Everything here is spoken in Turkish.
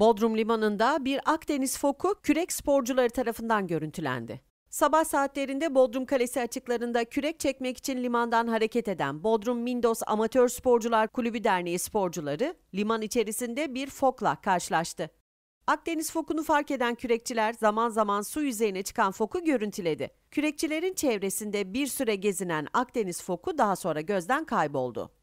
Bodrum Limanı'nda bir Akdeniz foku kürek sporcuları tarafından görüntülendi. Sabah saatlerinde Bodrum Kalesi açıklarında kürek çekmek için limandan hareket eden Bodrum Mindos Amatör Sporcular Kulübü Derneği sporcuları liman içerisinde bir fokla karşılaştı. Akdeniz fokunu fark eden kürekçiler zaman zaman su yüzeyine çıkan foku görüntüledi. Kürekçilerin çevresinde bir süre gezinen Akdeniz foku daha sonra gözden kayboldu.